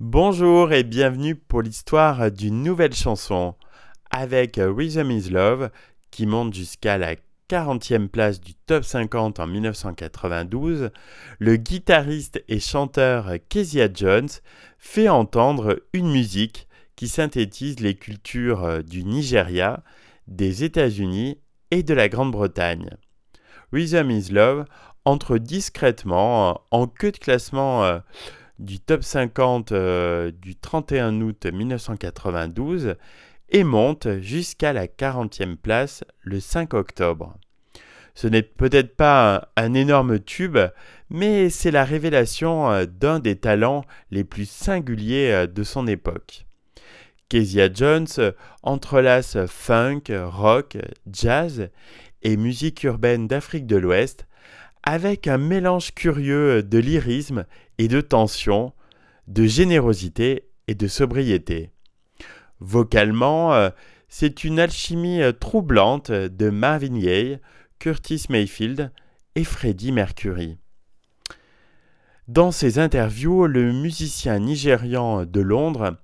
Bonjour et bienvenue pour l'histoire d'une nouvelle chanson avec Rhythm is Love qui monte jusqu'à la 40e place du top 50 en 1992, le guitariste et chanteur Kezia Jones fait entendre une musique qui synthétise les cultures du Nigeria, des États-Unis et de la Grande-Bretagne. Rhythm is Love entre discrètement en queue de classement euh, du top 50 euh, du 31 août 1992 et monte jusqu'à la 40e place le 5 octobre. Ce n'est peut-être pas un, un, énorme tube, mais c'est la révélation euh, d'un des talents les plus singuliers euh, de son époque. Kezia Jones entrelace funk, rock, jazz et musique urbaine d'Afrique de l'Ouest avec un mélange curieux de lyrisme et de tension, de générosité et de sobriété. Vocalement, euh, c'est une alchimie euh, troublante de Marvin Gaye, Curtis Mayfield et Freddie Mercury. Dans ses interviews, le musicien nigérian de Londres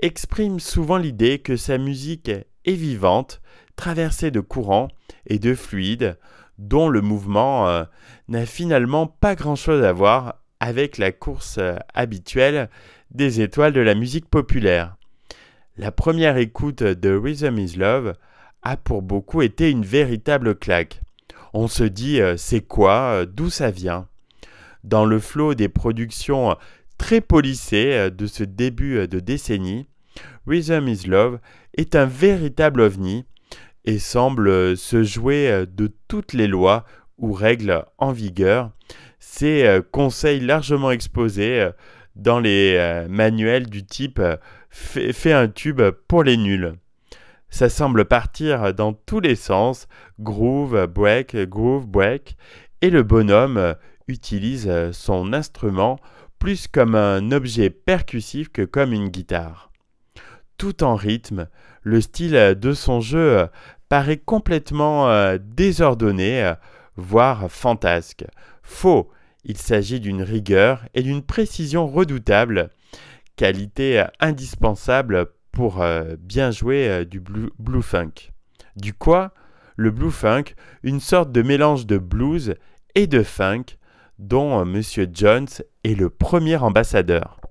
exprime souvent l'idée que sa musique est vivante, traversée de courants et de fluides, dont le mouvement euh, n'a finalement pas grand-chose à voir avec la course euh, habituelle des étoiles de la musique populaire. La première écoute de Rhythm is Love a pour beaucoup été une véritable claque. On se dit euh, c'est quoi, d'où ça vient Dans le flot des productions très polissées de ce début de décennie, Rhythm is Love est un véritable ovni et semble euh, se jouer euh, de toutes les lois ou règles en vigueur. Ces euh, conseils largement exposés dans les manuels du type Fais un tube pour les nuls. Ça semble partir dans tous les sens, groove, break, groove, break, et le bonhomme utilise son instrument plus comme un objet percussif que comme une guitare en rythme. Le style euh, de son jeu euh, paraît complètement euh, désordonné, voire fantasque. Faux, il s'agit d'une rigueur et d'une précision redoutable, qualité indispensable pour bien jouer du blue, funk. Du quoi Le blue funk, une sorte de mélange de blues et de funk dont monsieur Jones est le premier ambassadeur.